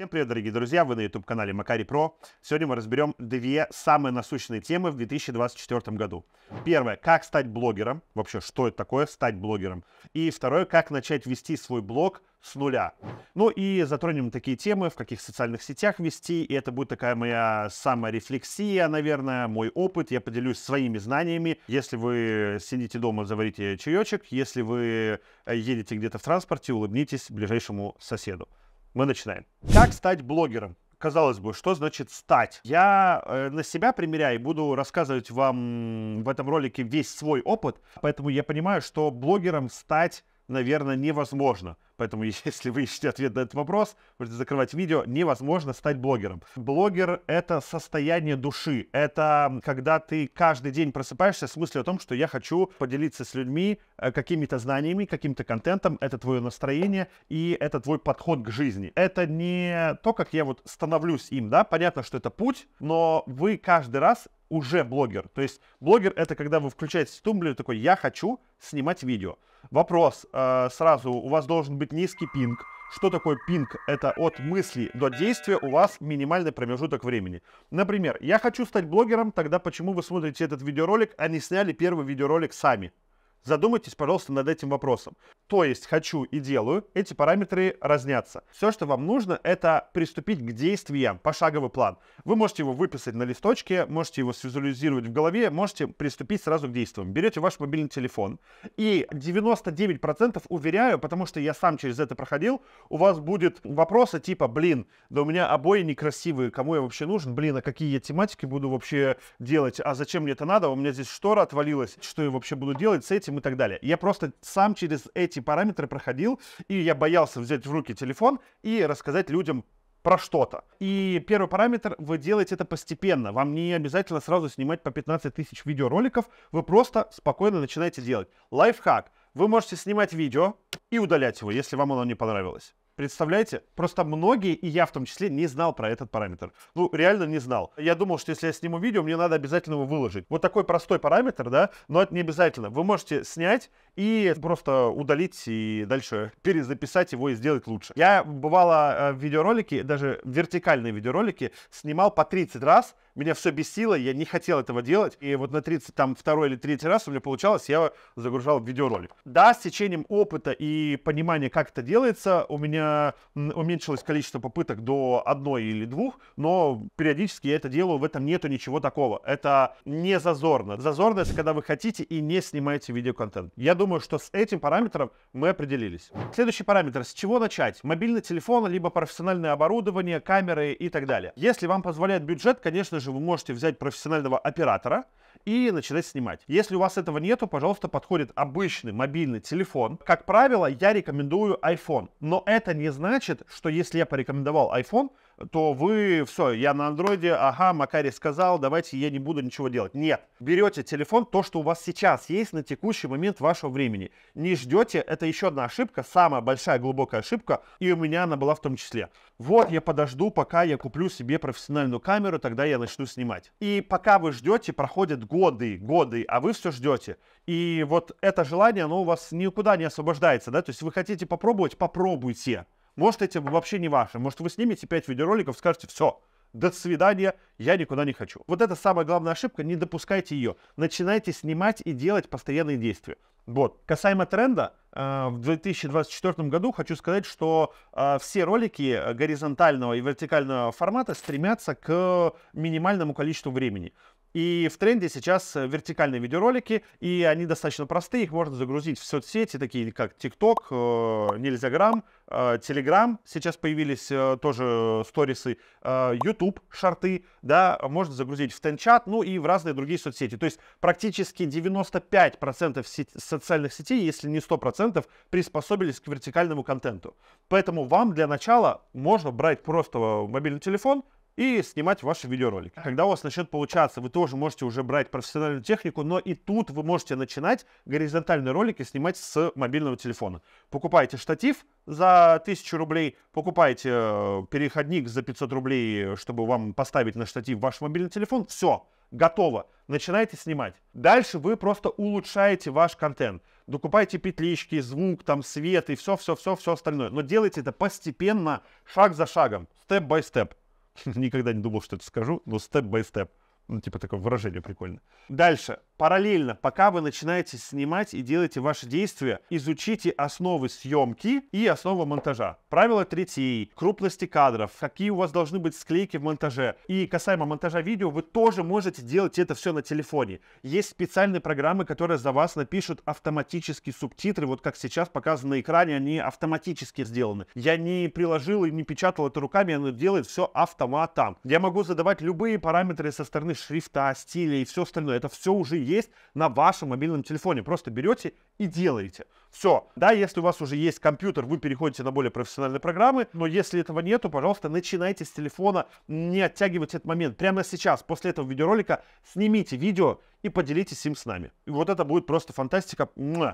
Всем привет, дорогие друзья! Вы на YouTube-канале Макари Про. Сегодня мы разберем две самые насущные темы в 2024 году. Первое, как стать блогером. Вообще, что это такое, стать блогером. И второе, как начать вести свой блог с нуля. Ну и затронем такие темы, в каких социальных сетях вести. И это будет такая моя самая рефлексия, наверное, мой опыт. Я поделюсь своими знаниями. Если вы сидите дома, заварите чаечек. Если вы э, едете где-то в транспорте, улыбнитесь ближайшему соседу. Мы начинаем. Как стать блогером? казалось бы, что значит стать? Я э, на себя примеряю и буду рассказывать вам в этом ролике весь свой опыт, поэтому я понимаю, что блогером стать наверное, невозможно. Поэтому, если вы ищете ответ на этот вопрос, можете закрывать видео. Невозможно стать блогером. Блогер — это состояние души. Это когда ты каждый день просыпаешься с мыслью о том, что я хочу поделиться с людьми э, какими-то знаниями, каким-то контентом. Это твое настроение и это твой подход к жизни. Это не то, как я вот становлюсь им, да? Понятно, что это путь, но вы каждый раз уже блогер. То есть блогер это когда вы включаете тумблер такой, я хочу снимать видео. Вопрос э, сразу, у вас должен быть низкий пинг. Что такое пинг? Это от мысли до действия у вас минимальный промежуток времени. Например, я хочу стать блогером, тогда почему вы смотрите этот видеоролик, а не сняли первый видеоролик сами? Задумайтесь, пожалуйста, над этим вопросом то есть хочу и делаю, эти параметры разнятся. Все, что вам нужно, это приступить к действиям, пошаговый план. Вы можете его выписать на листочке, можете его визуализировать в голове, можете приступить сразу к действиям. Берете ваш мобильный телефон и 99% уверяю, потому что я сам через это проходил, у вас будет вопросы типа, блин, да у меня обои некрасивые, кому я вообще нужен, блин, а какие я тематики буду вообще делать, а зачем мне это надо, у меня здесь штора отвалилась, что я вообще буду делать с этим и так далее. Я просто сам через эти эти параметры проходил, и я боялся взять в руки телефон и рассказать людям про что-то. И первый параметр, вы делаете это постепенно. Вам не обязательно сразу снимать по 15 тысяч видеороликов, вы просто спокойно начинаете делать. Лайфхак. Вы можете снимать видео и удалять его, если вам оно не понравилось. Представляете? Просто многие, и я в том числе, не знал про этот параметр. Ну, реально не знал. Я думал, что если я сниму видео, мне надо обязательно его выложить. Вот такой простой параметр, да, но это не обязательно. Вы можете снять и просто удалить и дальше перезаписать его и сделать лучше. Я бывало в э, видеоролике, даже вертикальные видеоролики, снимал по 30 раз, меня все бесило, я не хотел этого делать, и вот на 30, там, второй или третий раз у меня получалось, я загружал видеоролик. Да, с течением опыта и понимания, как это делается, у меня уменьшилось количество попыток до одной или двух, но периодически я это делаю, в этом нету ничего такого. Это не зазорно. Зазорно, это когда вы хотите и не снимаете видеоконтент. Я думаю, думаю, что с этим параметром мы определились. Следующий параметр. С чего начать? Мобильный телефон, либо профессиональное оборудование, камеры и так далее. Если вам позволяет бюджет, конечно же, вы можете взять профессионального оператора, и начинать снимать. Если у вас этого нету, пожалуйста, подходит обычный мобильный телефон. Как правило, я рекомендую iPhone, но это не значит, что если я порекомендовал iPhone, то вы все, я на андроиде, ага, Макарий сказал, давайте я не буду ничего делать. Нет, берете телефон, то, что у вас сейчас есть на текущий момент вашего времени. Не ждете, это еще одна ошибка, самая большая глубокая ошибка, и у меня она была в том числе. Вот я подожду, пока я куплю себе профессиональную камеру, тогда я начну снимать. И пока вы ждете, проходят годы, годы, а вы все ждете. И вот это желание, оно у вас никуда не освобождается, да, то есть вы хотите попробовать, попробуйте. Может, эти вообще не ваши. Может, вы снимете 5 видеороликов, скажете, все, до свидания, я никуда не хочу. Вот это самая главная ошибка, не допускайте ее. Начинайте снимать и делать постоянные действия. Вот. Касаемо тренда, э, в 2024 году хочу сказать, что э, все ролики горизонтального и вертикального формата стремятся к минимальному количеству времени. И в тренде сейчас вертикальные видеоролики, и они достаточно простые, их можно загрузить в соцсети, такие как TikTok, Нельзяграм, э, э, Telegram, сейчас появились э, тоже сторисы, YouTube, шарты, да, можно загрузить в Тенчат, ну и в разные другие соцсети. То есть практически 95% сеть, социальных сетей, если не 100%, приспособились к вертикальному контенту. Поэтому вам для начала можно брать просто мобильный телефон, и снимать ваши видеоролики. Когда у вас начнет получаться, вы тоже можете уже брать профессиональную технику, но и тут вы можете начинать горизонтальные ролики снимать с мобильного телефона. Покупаете штатив за 1000 рублей, покупаете э, переходник за 500 рублей, чтобы вам поставить на штатив ваш мобильный телефон, все, готово, начинаете снимать. Дальше вы просто улучшаете ваш контент. Докупайте петлички, звук, там, свет и все-все-все-все остальное. Но делайте это постепенно, шаг за шагом, степ-бай-степ. Step Никогда не думал, что это скажу, но степ-бай-степ. Ну, типа такое выражение прикольное. Дальше параллельно, пока вы начинаете снимать и делаете ваши действия, изучите основы съемки и основы монтажа. Правило третье: крупности кадров, какие у вас должны быть склейки в монтаже. И касаемо монтажа видео, вы тоже можете делать это все на телефоне. Есть специальные программы, которые за вас напишут автоматически субтитры, вот как сейчас показано на экране, они автоматически сделаны. Я не приложил и не печатал это руками, оно делает все автоматом. Я могу задавать любые параметры со стороны шрифта, стиля и все остальное. Это все уже есть на вашем мобильном телефоне. Просто берете и делаете. Все. Да, если у вас уже есть компьютер, вы переходите на более профессиональные программы, но если этого нету, пожалуйста, начинайте с телефона, не оттягивайте этот момент. Прямо сейчас, после этого видеоролика, снимите видео и поделитесь им с нами. И вот это будет просто фантастика.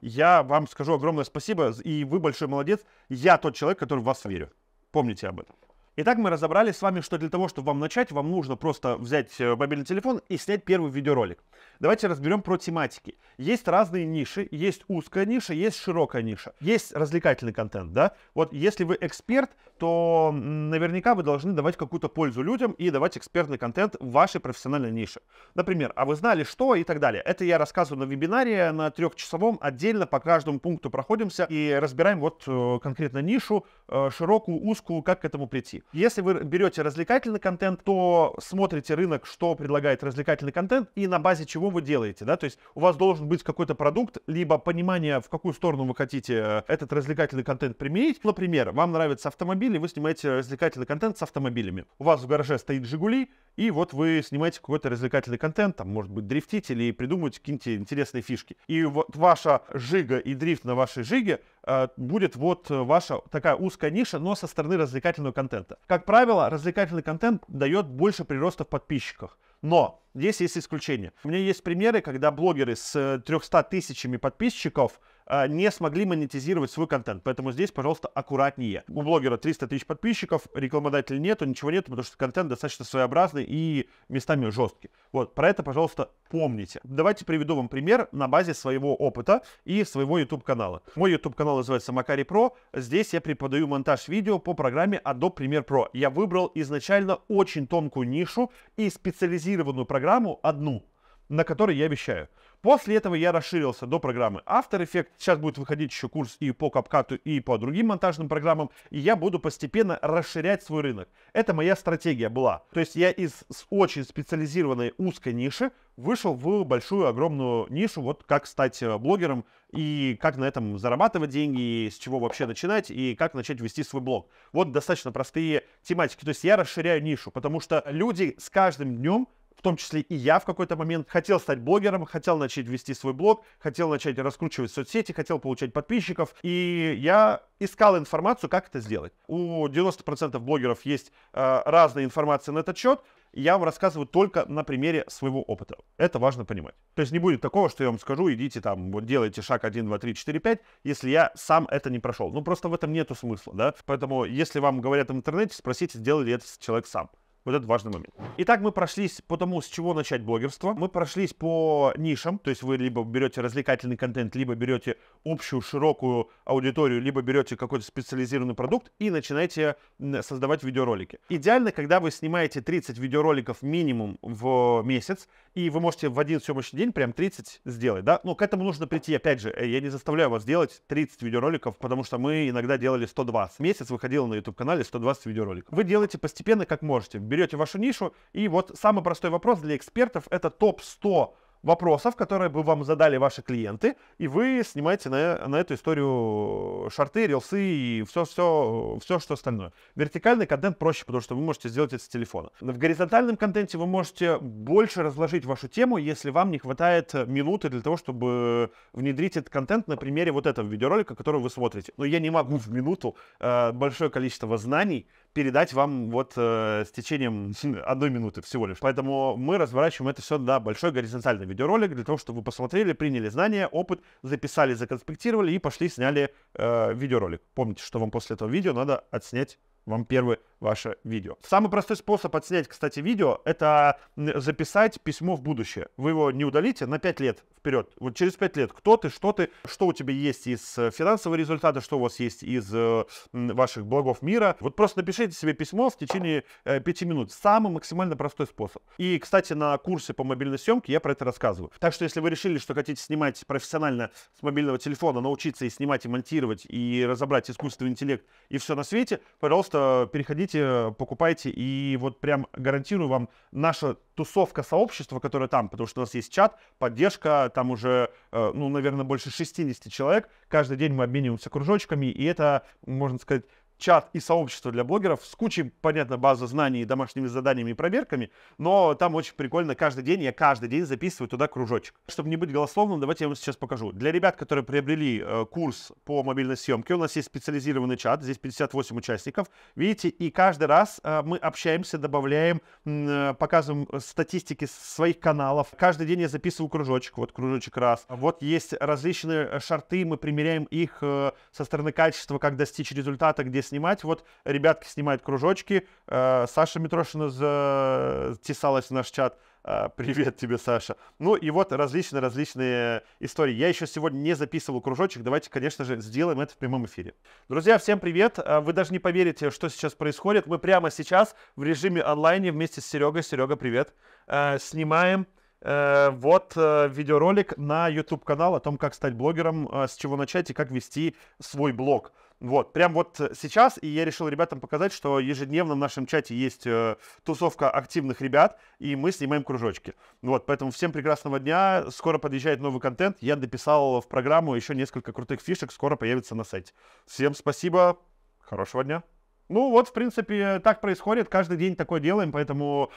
Я вам скажу огромное спасибо, и вы большой молодец. Я тот человек, который в вас верю. Помните об этом. Итак, мы разобрались с вами, что для того, чтобы вам начать, вам нужно просто взять э, мобильный телефон и снять первый видеоролик. Давайте разберем про тематики. Есть разные ниши, есть узкая ниша, есть широкая ниша. Есть развлекательный контент, да? Вот если вы эксперт, то наверняка вы должны давать какую-то пользу людям и давать экспертный контент в вашей профессиональной нише. Например, а вы знали что и так далее. Это я рассказываю на вебинаре на трехчасовом. Отдельно по каждому пункту проходимся и разбираем вот э, конкретно нишу, э, широкую, узкую, как к этому прийти. Если вы берете развлекательный контент, то смотрите рынок, что предлагает развлекательный контент и на базе чего вы делаете, да, то есть у вас должен быть какой-то продукт, либо понимание, в какую сторону вы хотите э, этот развлекательный контент применить. Например, вам нравятся автомобили, вы снимаете развлекательный контент с автомобилями. У вас в гараже стоит Жигули, и вот вы снимаете какой-то развлекательный контент, там, может быть, дрифтить или придумывать какие-нибудь интересные фишки. И вот ваша жига и дрифт на вашей жиге э, будет вот ваша такая узкая ниша, но со стороны развлекательного контента. Как правило, развлекательный контент дает больше прироста в подписчиках. Но здесь есть исключение. У меня есть примеры, когда блогеры с 300 э, тысячами подписчиков – а, не смогли монетизировать свой контент. Поэтому здесь, пожалуйста, аккуратнее. У блогера 300 тысяч подписчиков, рекламодателя нету, ничего нету, потому что контент достаточно своеобразный и местами жесткий. Вот, про это, пожалуйста, помните. Давайте приведу вам пример на базе своего опыта и своего YouTube-канала. Мой YouTube-канал называется Макари Про. Здесь я преподаю монтаж видео по программе Adobe Premiere Pro. Я выбрал изначально очень тонкую нишу и специализированную программу одну — на которой я вещаю. После этого я расширился до программы After Effects. Сейчас будет выходить еще курс и по капкату, и по другим монтажным программам. И я буду постепенно расширять свой рынок. Это моя стратегия была. То есть я из очень специализированной узкой ниши вышел в большую, огромную нишу, вот как стать э, блогером и как на этом зарабатывать деньги, и с чего вообще начинать, и как начать вести свой блог. Вот достаточно простые тематики. То есть я расширяю нишу, потому что люди с каждым днем в том числе и я в какой-то момент, хотел стать блогером, хотел начать вести свой блог, хотел начать раскручивать соцсети, хотел получать подписчиков, и я искал информацию, как это сделать. У 90% блогеров есть э, разная информация на этот счет, я вам рассказываю только на примере своего опыта. Это важно понимать. То есть не будет такого, что я вам скажу, идите там, вот делайте шаг 1, 2, 3, 4, 5, если я сам это не прошел. Ну, просто в этом нету смысла, да? Поэтому, если вам говорят в интернете, спросите, сделали этот человек сам. Вот этот важный момент. Итак, мы прошлись по тому, с чего начать блогерство. Мы прошлись по нишам, то есть вы либо берете развлекательный контент, либо берете общую широкую аудиторию, либо берете какой-то специализированный продукт и начинаете создавать видеоролики. Идеально, когда вы снимаете 30 видеороликов минимум в месяц, и вы можете в один съемочный день прям 30 сделать, да? Но к этому нужно прийти, опять же, э, я не заставляю вас делать 30 видеороликов, потому что мы иногда делали 120. Месяц выходило на YouTube-канале 120 видеороликов. Вы делаете постепенно, как можете. Берете вашу нишу, и вот самый простой вопрос для экспертов — это топ-100 вопросов, которые бы вам задали ваши клиенты, и вы снимаете на, на эту историю шорты, рилсы и все, все, все, что остальное. Вертикальный контент проще, потому что вы можете сделать это с телефона. В горизонтальном контенте вы можете больше разложить вашу тему, если вам не хватает минуты для того, чтобы внедрить этот контент на примере вот этого видеоролика, который вы смотрите. Но я не могу в минуту э, большое количество знаний передать вам вот э, с течением одной минуты всего лишь. Поэтому мы разворачиваем это все на большой горизонтальный видеоролик для того, чтобы вы посмотрели, приняли знания, опыт, записали, законспектировали и пошли сняли э, видеоролик. Помните, что вам после этого видео надо отснять вам первый ваше видео. Самый простой способ отснять, кстати, видео, это записать письмо в будущее. Вы его не удалите на 5 лет вперед. Вот через 5 лет кто ты, что ты, что у тебя есть из э, финансового результата, что у вас есть из э, ваших благов мира. Вот просто напишите себе письмо в течение 5 э, минут. Самый максимально простой способ. И, кстати, на курсе по мобильной съемке я про это рассказываю. Так что, если вы решили, что хотите снимать профессионально с мобильного телефона, научиться и снимать, и монтировать, и разобрать искусственный интеллект и все на свете, пожалуйста, переходите хотите, покупайте. И вот прям гарантирую вам, наша тусовка сообщества, которое там, потому что у нас есть чат, поддержка, там уже, э, ну, наверное, больше 60 человек. Каждый день мы обмениваемся кружочками, и это, можно сказать, чат и сообщество для блогеров с кучей, понятно, базы знаний, домашними заданиями и проверками, но там очень прикольно. Каждый день я каждый день записываю туда кружочек. Чтобы не быть голословным, давайте я вам сейчас покажу. Для ребят, которые приобрели э, курс по мобильной съемке, у нас есть специализированный чат, здесь 58 участников. Видите, и каждый раз э, мы общаемся, добавляем, э, показываем э, статистики своих каналов. Каждый день я записываю кружочек, вот кружочек раз. Вот есть различные э, шарты, мы примеряем их э, со стороны качества, как достичь результата, где снимать. Вот ребятки снимают кружочки. Э, Саша Митрошина затесалась в наш чат. Э, привет тебе, Саша. Ну и вот различные-различные истории. Я еще сегодня не записывал кружочек. Давайте, конечно же, сделаем это в прямом эфире. Друзья, всем привет. Э, вы даже не поверите, что сейчас происходит. Мы прямо сейчас в режиме онлайне вместе с Серегой. Серега, привет. Снимаем Э, вот э, видеоролик на YouTube-канал о том, как стать блогером, э, с чего начать и как вести свой блог. Вот, прям вот сейчас, и я решил ребятам показать, что ежедневно в нашем чате есть э, тусовка активных ребят, и мы снимаем кружочки. Вот, поэтому всем прекрасного дня, скоро подъезжает новый контент, я дописал в программу еще несколько крутых фишек, скоро появится на сайте. Всем спасибо, хорошего дня. Ну вот, в принципе, так происходит, каждый день такое делаем, поэтому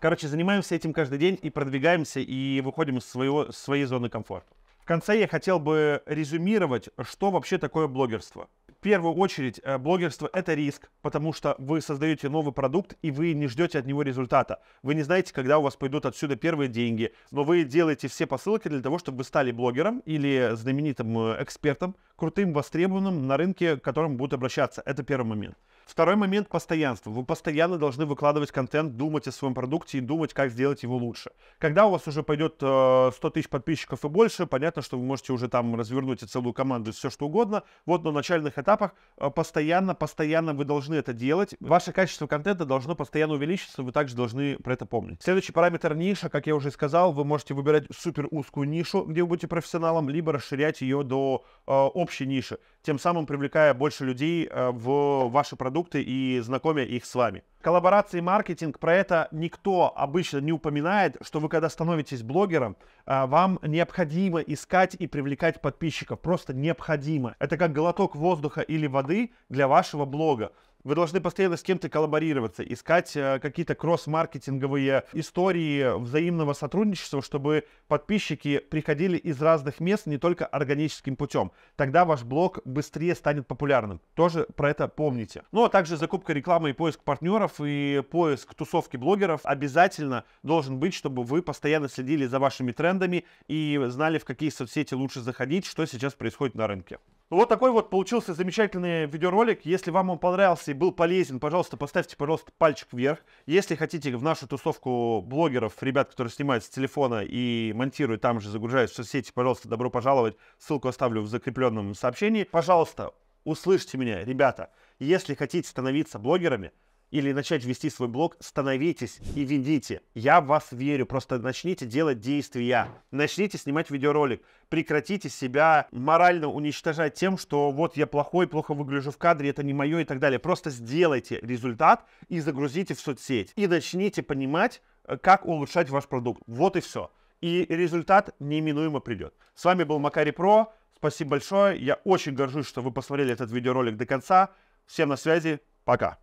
Короче, занимаемся этим каждый день и продвигаемся, и выходим из своего, своей зоны комфорта. В конце я хотел бы резюмировать, что вообще такое блогерство. В первую очередь, э, блогерство — это риск, потому что вы создаете новый продукт, и вы не ждете от него результата. Вы не знаете, когда у вас пойдут отсюда первые деньги, но вы делаете все посылки для того, чтобы вы стали блогером или знаменитым э, экспертом, крутым, востребованным на рынке, к которому будут обращаться. Это первый момент. Второй момент – постоянство. Вы постоянно должны выкладывать контент, думать о своем продукте и думать, как сделать его лучше. Когда у вас уже пойдет 100 э, тысяч подписчиков и больше, понятно, что вы можете уже там развернуть целую команду, и все что угодно. Вот на начальных этапах э, постоянно, постоянно вы должны это делать. Ваше качество контента должно постоянно увеличиться, вы также должны про это помнить. Следующий параметр – ниша. Как я уже сказал, вы можете выбирать супер узкую нишу, где вы будете профессионалом, либо расширять ее до э, общей нише, тем самым привлекая больше людей э, в ваши продукты и знакомя их с вами. Коллаборации и маркетинг, про это никто обычно не упоминает, что вы когда становитесь блогером, э, вам необходимо искать и привлекать подписчиков, просто необходимо. Это как глоток воздуха или воды для вашего блога. Вы должны постоянно с кем-то коллаборироваться, искать э, какие-то кросс-маркетинговые истории взаимного сотрудничества, чтобы подписчики приходили из разных мест не только органическим путем. Тогда ваш блог быстрее станет популярным. Тоже про это помните. Ну а также закупка рекламы и поиск партнеров и поиск тусовки блогеров обязательно должен быть, чтобы вы постоянно следили за вашими трендами и знали, в какие соцсети лучше заходить, что сейчас происходит на рынке. Вот такой вот получился замечательный видеоролик. Если вам он понравился и был полезен, пожалуйста, поставьте, пожалуйста, пальчик вверх. Если хотите в нашу тусовку блогеров, ребят, которые снимают с телефона и монтируют там же, загружают в соцсети, пожалуйста, добро пожаловать. Ссылку оставлю в закрепленном сообщении. Пожалуйста, услышьте меня, ребята. Если хотите становиться блогерами, или начать вести свой блог, становитесь и ведите. Я в вас верю. Просто начните делать действия. Начните снимать видеоролик. Прекратите себя морально уничтожать тем, что вот я плохой, плохо выгляжу в кадре, это не мое и так далее. Просто сделайте результат и загрузите в соцсеть. И начните понимать, э, как улучшать ваш продукт. Вот и все. И результат неименуемо придет. С вами был Макари Про. Спасибо большое. Я очень горжусь, что вы посмотрели этот видеоролик до конца. Всем на связи. Пока.